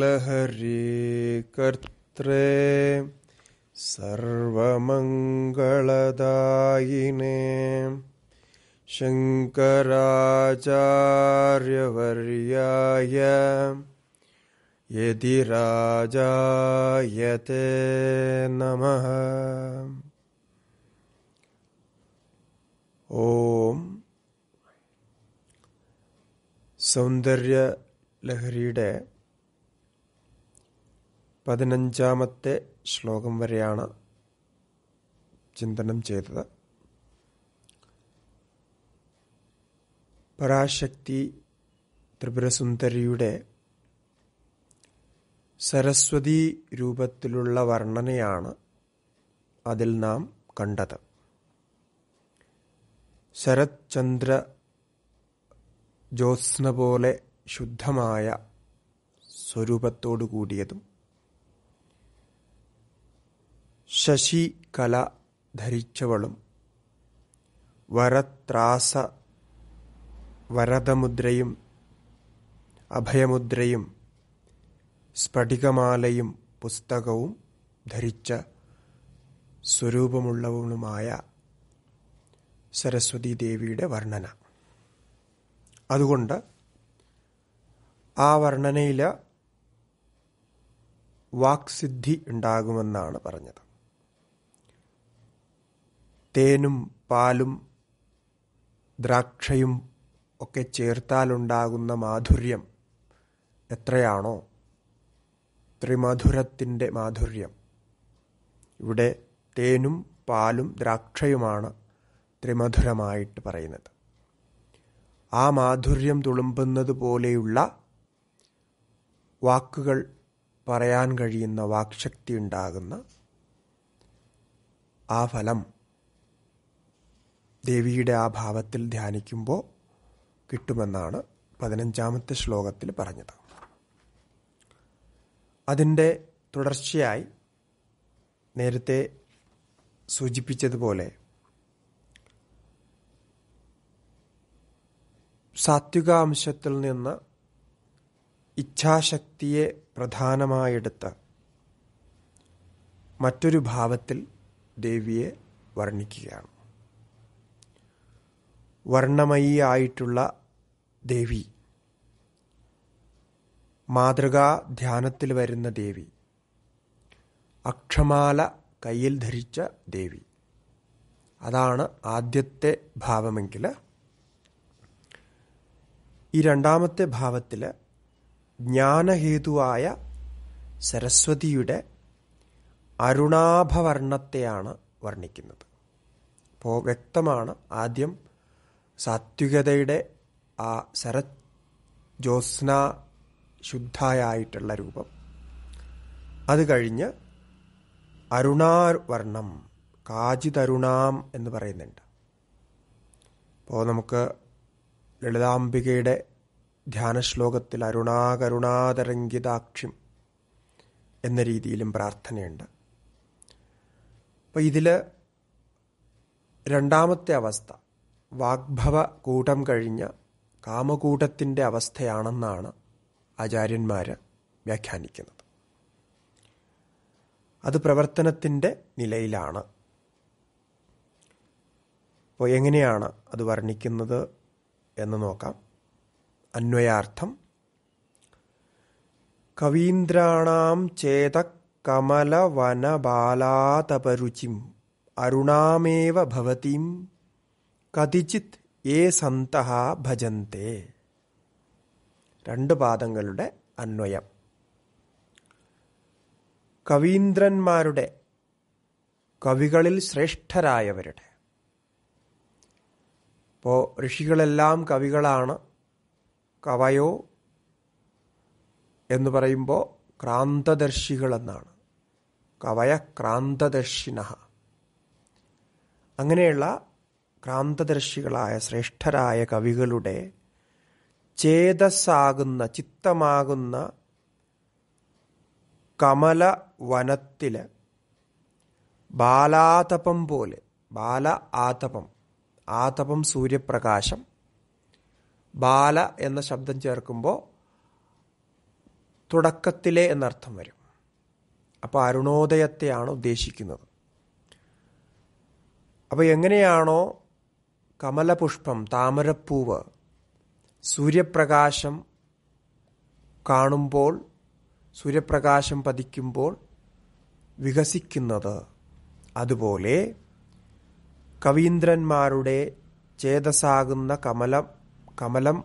മംഗളഹരികർത്രേ സർവമംഗളദായിനേ ശങ്കരാചാര്യവർയായ യതിരാജായത്തെ നമ ഓം സൗന്ദര്യ ലഹരിയുടെ പതിനഞ്ചാമത്തെ ശ്ലോകം വരെയാണ് ചിന്തനം ചെയ്തത് പരാശക്തി ത്രിപുരസുന്ദരിയുടെ സരസ്വതി രൂപത്തിലുള്ള വർണ്ണനയാണ് അതിൽ നാം കണ്ടത് ശരത്ചന്ദ്ര ജ്യോത്സ്ന പോലെ ശുദ്ധമായ സ്വരൂപത്തോടു കൂടിയതും ശശി കല ധരിച്ചവളും വരത്രാസ വരദമുദ്രയും അഭയമുദ്രയും സ്ഫടികമാലയും പുസ്തകവും ധരിച്ച സ്വരൂപമുള്ളവളുമായ സരസ്വതി ദേവിയുടെ വർണ്ണന അതുകൊണ്ട് ആ വർണ്ണനയിൽ വാക്സിദ്ധി ഉണ്ടാകുമെന്നാണ് പറഞ്ഞത് തേനും പാലും ദ്രാക്ഷയും ഒക്കെ ചേർത്താലുണ്ടാകുന്ന മാധുര്യം എത്രയാണോ ത്രിമധുരത്തിൻ്റെ മാധുര്യം ഇവിടെ തേനും പാലും ദ്രാക്ഷയുമാണ് ത്രിമധുരമായിട്ട് പറയുന്നത് ആ മാധുര്യം തുളുമ്പുന്നത് പോലെയുള്ള വാക്കുകൾ പറയാൻ കഴിയുന്ന വാക്ശക്തി ഉണ്ടാകുന്ന ആ ഫലം ദേവിയുടെ ആ ഭാവത്തിൽ ധ്യാനിക്കുമ്പോൾ കിട്ടുമെന്നാണ് പതിനഞ്ചാമത്തെ ശ്ലോകത്തിൽ പറഞ്ഞത് അതിൻ്റെ തുടർച്ചയായി നേരത്തെ സൂചിപ്പിച്ചതുപോലെ സാത്വികാംശത്തിൽ നിന്ന് ഇച്ഛാശക്തിയെ പ്രധാനമായെടുത്ത് മറ്റൊരു ഭാവത്തിൽ ദേവിയെ വർണ്ണിക്കുകയാണ് വർണ്ണമയിയായിട്ടുള്ള ദേവി മാതൃകാ ധ്യാനത്തിൽ വരുന്ന ദേവി അക്ഷമാല കയ്യിൽ ധരിച്ച ദേവി അതാണ് ആദ്യത്തെ ഭാവമെങ്കിൽ ഈ രണ്ടാമത്തെ ഭാവത്തിൽ ജ്ഞാനഹേതുവായ സരസ്വതിയുടെ അരുണാഭവർണത്തെയാണ് വർണ്ണിക്കുന്നത് അപ്പോൾ വ്യക്തമാണ് ആദ്യം സാത്വികതയുടെ ആ ശരത് ജ്യോത്സ്ന ശുദ്ധായായിട്ടുള്ള രൂപം അത് കഴിഞ്ഞ് അരുണാവർണം കാജിതരുണാം എന്ന് പറയുന്നുണ്ട് അപ്പോൾ നമുക്ക് ലളിതാംബികയുടെ ധ്യാനശ്ലോകത്തിൽ അരുണാകരുണാതരംഗിതാക്ഷിം എന്ന രീതിയിലും പ്രാർത്ഥനയുണ്ട് അപ്പോൾ ഇതിൽ രണ്ടാമത്തെ അവസ്ഥ വാഗ്ഭവ കൂട്ടം കഴിഞ്ഞ കാമകൂടത്തിന്റെ അവസ്ഥയാണെന്നാണ് ആചാര്യന്മാർ വ്യാഖ്യാനിക്കുന്നത് അത് പ്രവർത്തനത്തിന്റെ നിലയിലാണ് അപ്പോൾ എങ്ങനെയാണ് അത് വർണ്ണിക്കുന്നത് എന്ന് നോക്കാം അന്വയാർത്ഥം കവീന്ദ്രാണാം ചേത കമലവനബാലാതപരുചിം അരുണാമേവ ഭവതിം കതിചിത് ഏ സന്തഹ ഭജന്തേ രണ്ട് പാദങ്ങളുടെ അന്വയം കവീന്ദ്രന്മാരുടെ കവികളിൽ ശ്രേഷ്ഠരായവരുടെ ഇപ്പോൾ ഋഷികളെല്ലാം കവികളാണ് കവയോ എന്ന് പറയുമ്പോൾ ക്രാന്തദർശികളെന്നാണ് കവയ ക്രാന്തദർശിന അങ്ങനെയുള്ള ക്രാന്തദർശികളായ ശ്രേഷ്ഠരായ കവികളുടെ ചേതസ്സാകുന്ന ചിത്തമാകുന്ന കമല വനത്തിൽ ബാലാതപം പോലെ ബാല ആതപം ആതപം സൂര്യപ്രകാശം ബാല എന്ന ശബ്ദം ചേർക്കുമ്പോൾ തുടക്കത്തിലെ എന്നർത്ഥം വരും അപ്പോൾ അരുണോദയത്തെയാണ് ഉദ്ദേശിക്കുന്നത് അപ്പോൾ എങ്ങനെയാണോ കമലപുഷ്പം താമരപ്പൂവ് സൂര്യപ്രകാശം കാണുമ്പോൾ സൂര്യപ്രകാശം പതിക്കുമ്പോൾ വികസിക്കുന്നത് അതുപോലെ കവീന്ദ്രന്മാരുടെ ചേതസാകുന്ന കമലം കമലം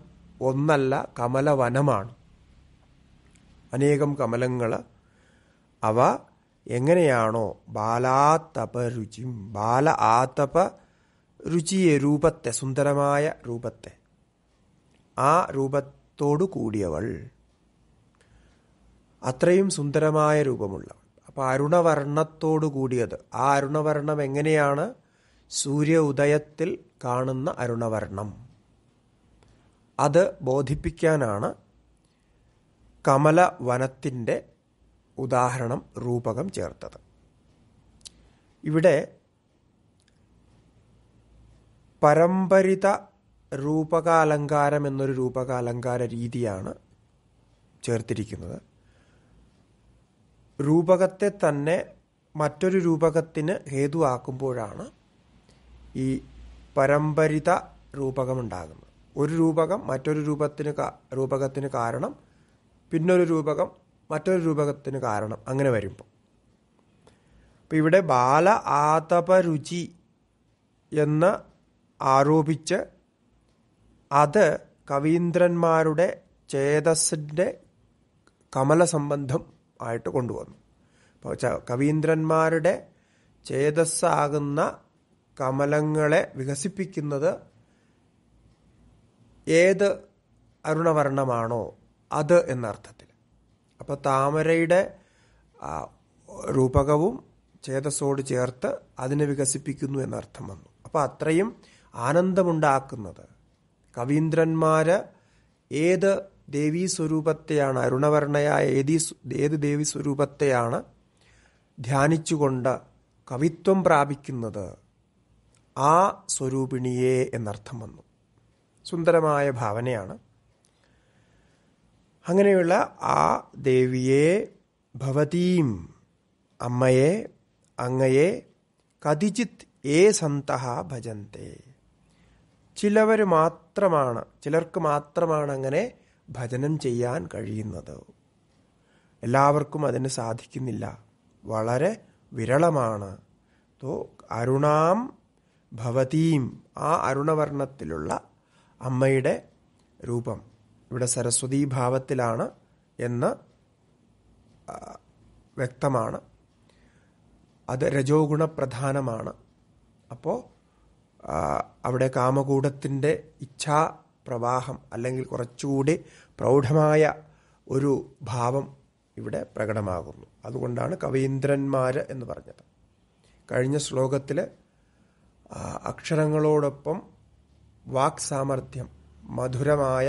ഒന്നല്ല കമലവനമാണ് അനേകം കമലങ്ങൾ അവ എങ്ങനെയാണോ ബാലാതപ ബാല ആതപ രുചിയെ രൂപത്തെ സുന്ദരമായ രൂപത്തെ ആ രൂപത്തോടു കൂടിയവൾ അത്രയും സുന്ദരമായ രൂപമുള്ളവൾ അപ്പോൾ അരുണവർണ്ണത്തോടു കൂടിയത് ആ അരുണവർണ്ണം എങ്ങനെയാണ് സൂര്യ ഉദയത്തിൽ കാണുന്ന അരുണവർണം അത് ബോധിപ്പിക്കാനാണ് കമല വനത്തിൻ്റെ ഉദാഹരണം രൂപകം ചേർത്തത് ഇവിടെ പരമ്പരിത രൂപകാലങ്കാരം എന്നൊരു രൂപകാലങ്കാര രീതിയാണ് ചേർത്തിരിക്കുന്നത് രൂപകത്തെ തന്നെ മറ്റൊരു രൂപകത്തിന് ഹേതുവാക്കുമ്പോഴാണ് ഈ പരമ്പരിത രൂപകമുണ്ടാകുന്നത് ഒരു രൂപകം മറ്റൊരു രൂപത്തിന് രൂപകത്തിന് കാരണം പിന്നൊരു രൂപകം മറ്റൊരു രൂപകത്തിന് കാരണം അങ്ങനെ വരുമ്പോൾ അപ്പം ഇവിടെ ബാല ആതപരുചി എന്ന ആരോപിച്ച് അത് കവീന്ദ്രന്മാരുടെ ചേതസ്സിൻ്റെ കമലസംബന്ധം ആയിട്ട് കൊണ്ടുവന്നു അപ്പോൾ കവീന്ദ്രന്മാരുടെ ചേതസ്സാകുന്ന കമലങ്ങളെ വികസിപ്പിക്കുന്നത് ഏത് അരുണവർണ്ണമാണോ അത് എന്നർത്ഥത്തിൽ അപ്പോൾ താമരയുടെ രൂപകവും ചേതസ്സോട് ചേർത്ത് അതിനെ വികസിപ്പിക്കുന്നു എന്നർത്ഥം വന്നു അപ്പോൾ അത്രയും ആനന്ദമുണ്ടാക്കുന്നത് കവീന്ദ്രന്മാര് ഏത് ദേവീ സ്വരൂപത്തെയാണ് അരുണവർണയായ ഏതീ ഏത് ദേവി സ്വരൂപത്തെയാണ് ധ്യാനിച്ചുകൊണ്ട് കവിത്വം പ്രാപിക്കുന്നത് ആ സ്വരൂപിണിയെ എന്നർത്ഥം വന്നു സുന്ദരമായ ഭാവനയാണ് അങ്ങനെയുള്ള ആ ദേവിയെ ഭവതീം അമ്മയെ അങ്ങയെ കതിചിത് ഏ സന്തഹ ഭജന്തേ ചിലവർ മാത്രമാണ് ചിലർക്ക് മാത്രമാണ് അങ്ങനെ ഭജനം ചെയ്യാൻ കഴിയുന്നത് എല്ലാവർക്കും അതിന് സാധിക്കുന്നില്ല വളരെ വിരളമാണ് തോ അരുണാം ഭവതീം ആ അരുണവർണ്ണത്തിലുള്ള അമ്മയുടെ രൂപം ഇവിടെ സരസ്വതീ ഭാവത്തിലാണ് എന്ന് വ്യക്തമാണ് അത് രജോഗുണപ്രധാനമാണ് അപ്പോൾ അവിടെ കാമകൂടത്തിൻ്റെ ഇച്ഛാ പ്രവാഹം അല്ലെങ്കിൽ കുറച്ചുകൂടി പ്രൗഢമായ ഒരു ഭാവം ഇവിടെ പ്രകടമാകുന്നു അതുകൊണ്ടാണ് കവീന്ദ്രന്മാർ എന്ന് പറഞ്ഞത് കഴിഞ്ഞ ശ്ലോകത്തിൽ അക്ഷരങ്ങളോടൊപ്പം വാക് സാമർഥ്യം മധുരമായ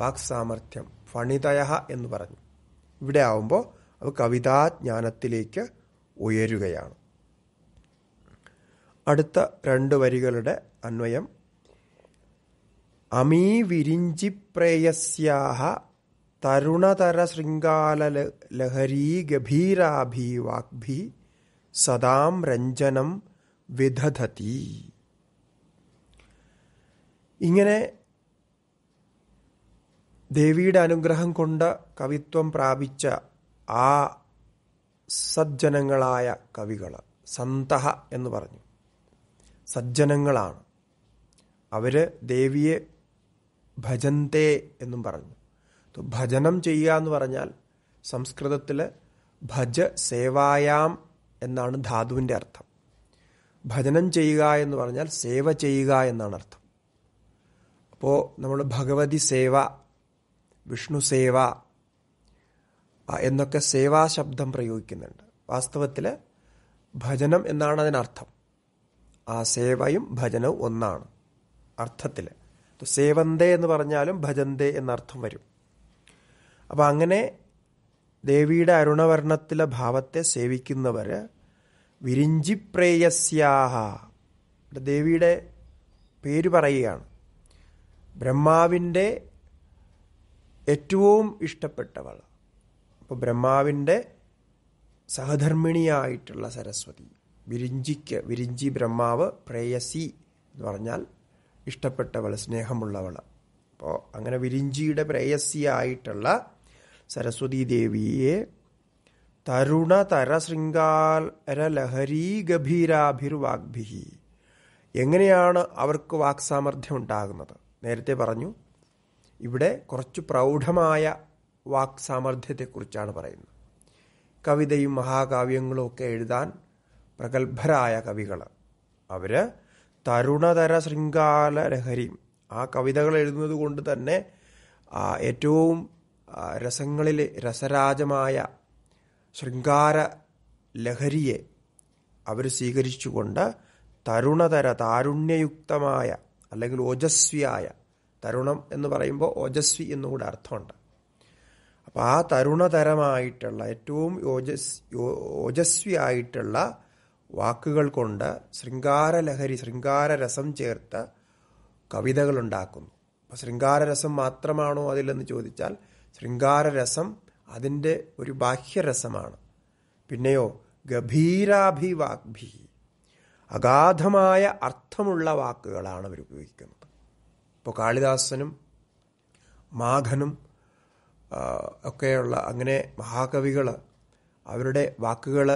വാക് സാമർഥ്യം ഫണിതയ എന്ന് പറഞ്ഞു ഇവിടെ ആവുമ്പോൾ അത് കവിതാജ്ഞാനത്തിലേക്ക് ഉയരുകയാണ് അടുത്ത രണ്ട് വരികളുടെ അന്വയം അമീ വിരിഞ്ചിപ്രേയസ്യാഹ തരുണതര ശൃംഗാല ലഹരീ ഗഭീരാഭി വാഗ്ഭി സദാം രഞ്ജനം വിധതീ ഇങ്ങനെ ദേവിയുടെ അനുഗ്രഹം കൊണ്ട് കവിത്വം പ്രാപിച്ച ആ സജ്ജനങ്ങളായ കവികൾ സന്തഹ എന്ന് പറഞ്ഞു സജ്ജനങ്ങളാണ് അവർ ദേവിയെ ഭജന്തേ എന്നും പറഞ്ഞു ഭജനം ചെയ്യുക എന്ന് പറഞ്ഞാൽ സംസ്കൃതത്തിൽ ഭജ സേവായാം എന്നാണ് ധാതുവിൻ്റെ അർത്ഥം ഭജനം ചെയ്യുക എന്ന് പറഞ്ഞാൽ സേവ ചെയ്യുക എന്നാണ് അർത്ഥം അപ്പോൾ നമ്മൾ ഭഗവതി സേവ വിഷ്ണു സേവ എന്നൊക്കെ സേവാശബ്ദം പ്രയോഗിക്കുന്നുണ്ട് വാസ്തവത്തിൽ ഭജനം എന്നാണ് അതിനർത്ഥം ആ സേവയും ഭജനവും ഒന്നാണ് അർത്ഥത്തിൽ സേവന്തേ എന്ന് പറഞ്ഞാലും ഭജന്തേ എന്നർത്ഥം വരും അപ്പം അങ്ങനെ ദേവിയുടെ അരുണവർണത്തിലെ ഭാവത്തെ സേവിക്കുന്നവർ വിരിഞ്ചിപ്രേയസ്യാഹ ദേവിയുടെ പേര് പറയുകയാണ് ബ്രഹ്മാവിൻ്റെ ഏറ്റവും ഇഷ്ടപ്പെട്ടവൾ അപ്പോൾ ബ്രഹ്മാവിൻ്റെ സഹധർമ്മിണിയായിട്ടുള്ള സരസ്വതി വിരിഞ്ചിക്ക് വിരിഞ്ചി ബ്രഹ്മാവ് പ്രേയസി എന്ന് പറഞ്ഞാൽ ഇഷ്ടപ്പെട്ടവൾ സ്നേഹമുള്ളവൾ അപ്പോൾ അങ്ങനെ വിരിഞ്ചിയുടെ ആയിട്ടുള്ള സരസ്വതീ ദേവിയെ തരുണ തരശൃംഗാരലഹരീ ഗഭീരാഭിർവാഗ്ഭിഹി എങ്ങനെയാണ് അവർക്ക് വാക്സാമർഥ്യം ഉണ്ടാകുന്നത് നേരത്തെ പറഞ്ഞു ഇവിടെ കുറച്ച് പ്രൗഢമായ വാക്സാമർഥ്യത്തെക്കുറിച്ചാണ് പറയുന്നത് കവിതയും മഹാകാവ്യങ്ങളും ഒക്കെ എഴുതാൻ പ്രഗത്ഭരായ കവികൾ അവർ തരുണതര ശൃംഗാല ലഹരി ആ കവിതകൾ എഴുതുന്നത് കൊണ്ട് തന്നെ ഏറ്റവും രസങ്ങളിൽ രസരാജമായ ശൃംഗാര ലഹരിയെ അവർ സ്വീകരിച്ചുകൊണ്ട് തരുണതര താരുണ്യയുക്തമായ അല്ലെങ്കിൽ ഓജസ്വിയായ തരുണം എന്ന് പറയുമ്പോൾ ഓജസ്വി എന്നുകൂടെ അർത്ഥമുണ്ട് അപ്പോൾ ആ തരുണതരമായിട്ടുള്ള ഏറ്റവും ഓജസ് ഓജസ്വിയായിട്ടുള്ള വാക്കുകൾ കൊണ്ട് ശൃംഗാരലഹരി ശൃംഗാരരസം ചേർത്ത് കവിതകളുണ്ടാക്കുന്നു അപ്പോൾ ശൃംഗാരരസം മാത്രമാണോ അതിലെന്ന് ചോദിച്ചാൽ ശൃംഗാരരസം അതിൻ്റെ ഒരു ബാഹ്യരസമാണ് പിന്നെയോ ഗഭീരാഭിവാഗ്ഭി അഗാധമായ അർത്ഥമുള്ള വാക്കുകളാണ് അവർ ഉപയോഗിക്കുന്നത് ഇപ്പോൾ കാളിദാസനും മാഘനും ഒക്കെയുള്ള അങ്ങനെ മഹാകവികൾ അവരുടെ വാക്കുകൾ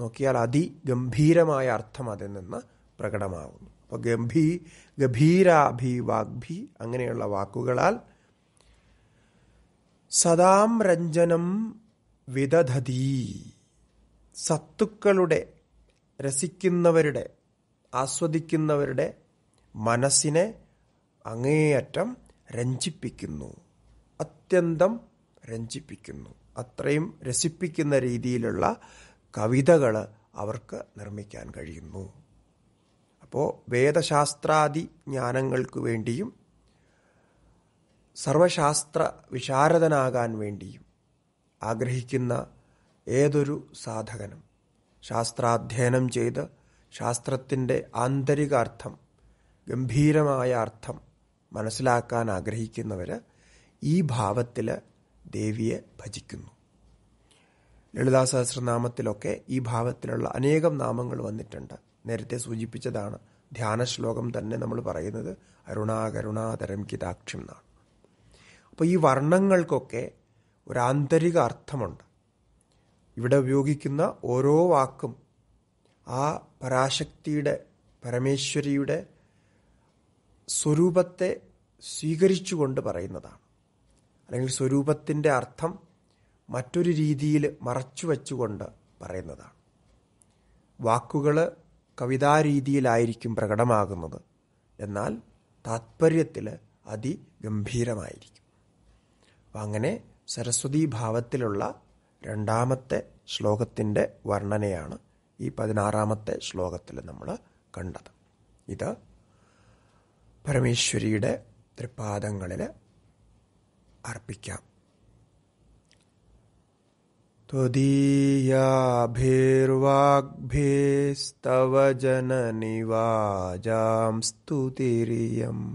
നോക്കിയാൽ അതിഗംഭീരമായ അർത്ഥം അതിൽ നിന്ന് പ്രകടമാകുന്നു അപ്പോൾ ഗംഭീ ഗഭീരാഭി വാഗ്ഭി അങ്ങനെയുള്ള വാക്കുകളാൽ സദാം രഞ്ജനം വിദധതി സത്തുക്കളുടെ രസിക്കുന്നവരുടെ ആസ്വദിക്കുന്നവരുടെ മനസ്സിനെ അങ്ങേയറ്റം രഞ്ജിപ്പിക്കുന്നു അത്യന്തം രഞ്ജിപ്പിക്കുന്നു അത്രയും രസിപ്പിക്കുന്ന രീതിയിലുള്ള കവിതകൾ അവർക്ക് നിർമ്മിക്കാൻ കഴിയുന്നു അപ്പോൾ വേദശാസ്ത്രാദി ജ്ഞാനങ്ങൾക്ക് വേണ്ടിയും സർവശാസ്ത്ര വിശാരദനാകാൻ വേണ്ടിയും ആഗ്രഹിക്കുന്ന ഏതൊരു സാധകനും ശാസ്ത്രാധ്യയനം ചെയ്ത് ശാസ്ത്രത്തിൻ്റെ ആന്തരികാർത്ഥം ഗംഭീരമായ അർത്ഥം മനസ്സിലാക്കാൻ ആഗ്രഹിക്കുന്നവർ ഈ ഭാവത്തിൽ ദേവിയെ ഭജിക്കുന്നു ലളിതാ സഹസ്രനാമത്തിലൊക്കെ ഈ ഭാവത്തിലുള്ള അനേകം നാമങ്ങൾ വന്നിട്ടുണ്ട് നേരത്തെ സൂചിപ്പിച്ചതാണ് ധ്യാന ശ്ലോകം തന്നെ നമ്മൾ പറയുന്നത് അരുണാകരുണാതരം കിതാക്ഷ്യം എന്നാണ് അപ്പോൾ ഈ വർണ്ണങ്ങൾക്കൊക്കെ ഒരു ആന്തരിക അർത്ഥമുണ്ട് ഇവിടെ ഉപയോഗിക്കുന്ന ഓരോ വാക്കും ആ പരാശക്തിയുടെ പരമേശ്വരിയുടെ സ്വരൂപത്തെ സ്വീകരിച്ചുകൊണ്ട് പറയുന്നതാണ് അല്ലെങ്കിൽ സ്വരൂപത്തിൻ്റെ അർത്ഥം മറ്റൊരു രീതിയിൽ മറച്ചുവെച്ചുകൊണ്ട് പറയുന്നതാണ് വാക്കുകൾ കവിതാരീതിയിലായിരിക്കും പ്രകടമാകുന്നത് എന്നാൽ താത്പര്യത്തിൽ അതിഗംഭീരമായിരിക്കും അപ്പം അങ്ങനെ സരസ്വതി ഭാവത്തിലുള്ള രണ്ടാമത്തെ ശ്ലോകത്തിൻ്റെ വർണ്ണനയാണ് ഈ പതിനാറാമത്തെ ശ്ലോകത്തിൽ നമ്മൾ കണ്ടത് ഇത് പരമേശ്വരിയുടെ തൃപ്പാദങ്ങളിൽ അർപ്പിക്കാം त्वदीयाभिर्वाग्भेस्तव जननि वाजां स्तुतिरियम्